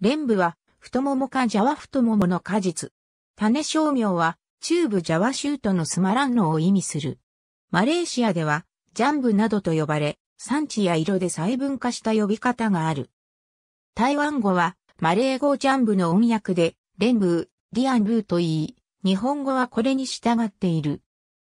蓮部は、太ももかジャワ太ももの果実。種商名は、中部ジャワ州都のスマランノを意味する。マレーシアでは、ジャンブなどと呼ばれ、産地や色で細分化した呼び方がある。台湾語は、マレー語ジャンブの音訳で、レンブー、リアンブーと言い、日本語はこれに従っている。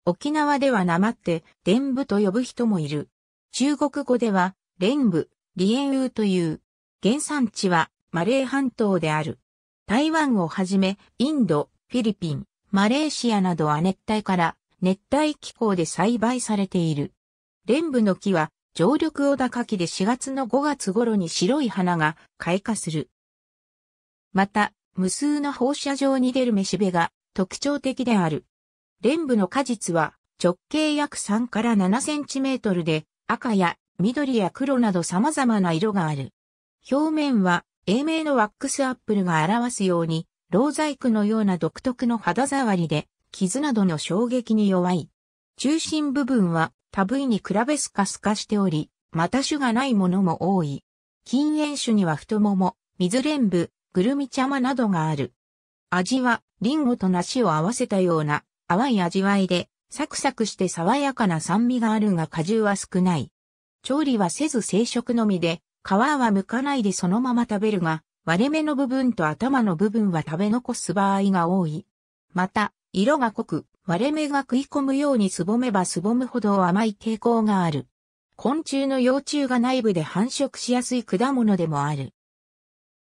沖縄ではなまって、デンブと呼ぶ人もいる。中国語では、レンブ、リエンウーという。原産地は、マレー半島である。台湾をはじめ、インド、フィリピン、マレーシアなどは熱帯から熱帯気候で栽培されている。ン部の木は常緑小高木で4月の5月頃に白い花が開花する。また、無数の放射状に出るめしべが特徴的である。ン部の果実は直径約3から7センチメートルで赤や緑や黒など様々な色がある。表面は英名のワックスアップルが表すように、ロザ細工のような独特の肌触りで、傷などの衝撃に弱い。中心部分は、タブイに比べスカスカしており、また種がないものも多い。禁煙種には太もも、水蓮部、ぐるみ茶間などがある。味は、リンゴと梨を合わせたような、淡い味わいで、サクサクして爽やかな酸味があるが果汁は少ない。調理はせず生食のみで、皮は剥かないでそのまま食べるが、割れ目の部分と頭の部分は食べ残す場合が多い。また、色が濃く、割れ目が食い込むようにすぼめばすぼむほど甘い傾向がある。昆虫の幼虫が内部で繁殖しやすい果物でもある。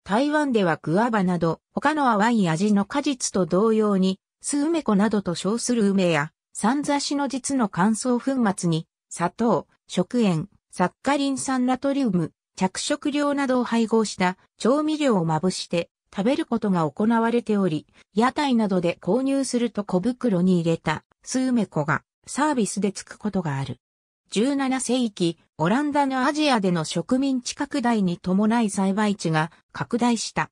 台湾ではグアバなど他の淡い味の果実と同様に、スウメコなどと称する梅や、三雑誌の実の乾燥粉末に、砂糖、食塩、サッカリン酸ナトリウム、着色料などを配合した調味料をまぶして食べることが行われており、屋台などで購入すると小袋に入れたス梅メコがサービスでつくことがある。17世紀、オランダのアジアでの植民地拡大に伴い栽培地が拡大した。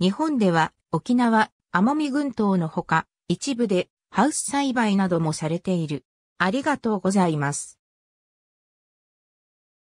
日本では沖縄、奄美群島のほか、一部でハウス栽培などもされている。ありがとうございます。